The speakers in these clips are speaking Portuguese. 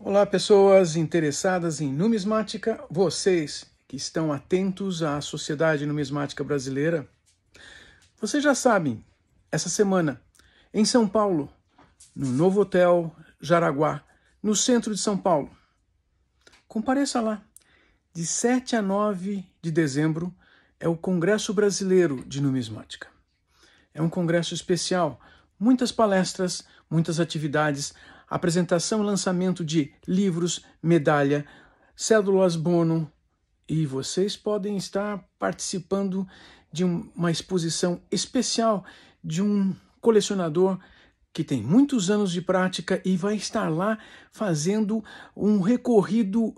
Olá, pessoas interessadas em numismática, vocês que estão atentos à Sociedade Numismática Brasileira. Vocês já sabem, essa semana, em São Paulo, no novo hotel Jaraguá, no centro de São Paulo. Compareça lá. De 7 a 9 de dezembro é o Congresso Brasileiro de Numismática. É um congresso especial, muitas palestras, muitas atividades, apresentação e lançamento de livros, medalha, cédulas bono e vocês podem estar participando de uma exposição especial de um colecionador que tem muitos anos de prática e vai estar lá fazendo um recorrido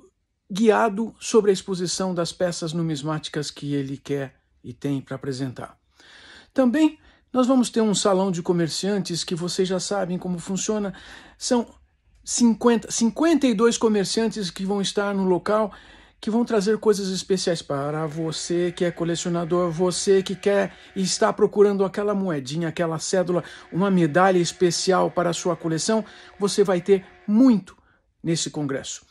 guiado sobre a exposição das peças numismáticas que ele quer e tem para apresentar. Também nós vamos ter um salão de comerciantes que vocês já sabem como funciona. São 50, 52 comerciantes que vão estar no local que vão trazer coisas especiais para você que é colecionador, você que quer e está procurando aquela moedinha, aquela cédula, uma medalha especial para a sua coleção, você vai ter muito nesse congresso.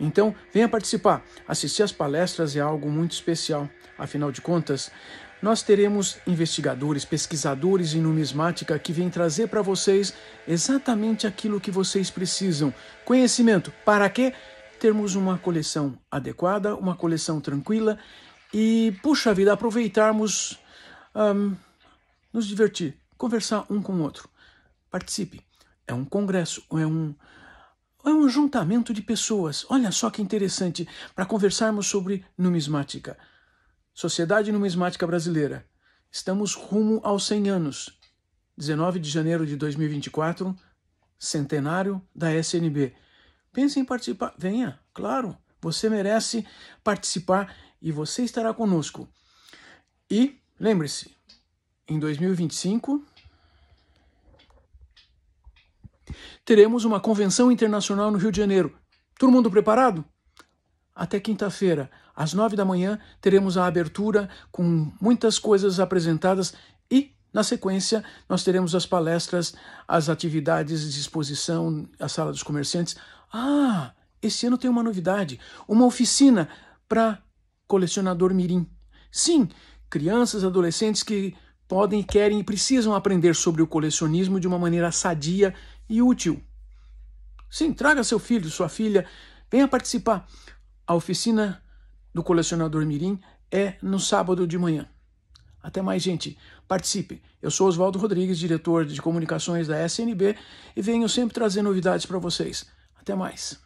Então, venha participar. Assistir às palestras é algo muito especial. Afinal de contas, nós teremos investigadores, pesquisadores em numismática que vêm trazer para vocês exatamente aquilo que vocês precisam. Conhecimento para quê? Termos uma coleção adequada, uma coleção tranquila e, puxa vida, aproveitarmos, um, nos divertir, conversar um com o outro. Participe. É um congresso, é um, é um juntamento de pessoas. Olha só que interessante, para conversarmos sobre numismática. Sociedade Numismática Brasileira. Estamos rumo aos 100 anos. 19 de janeiro de 2024, centenário da SNB. Pense em participar. Venha, claro, você merece participar e você estará conosco. E lembre-se, em 2025 teremos uma convenção internacional no Rio de Janeiro. Todo mundo preparado? Até quinta-feira. Às nove da manhã teremos a abertura com muitas coisas apresentadas e, na sequência, nós teremos as palestras, as atividades de exposição, a sala dos comerciantes. Ah, esse ano tem uma novidade: uma oficina para colecionador Mirim. Sim, crianças, adolescentes que podem, querem e precisam aprender sobre o colecionismo de uma maneira sadia e útil. Sim, traga seu filho, sua filha, venha participar. A oficina do colecionador Mirim é no sábado de manhã. Até mais, gente. Participe. Eu sou Oswaldo Rodrigues, diretor de comunicações da SNB, e venho sempre trazer novidades para vocês. Até mais.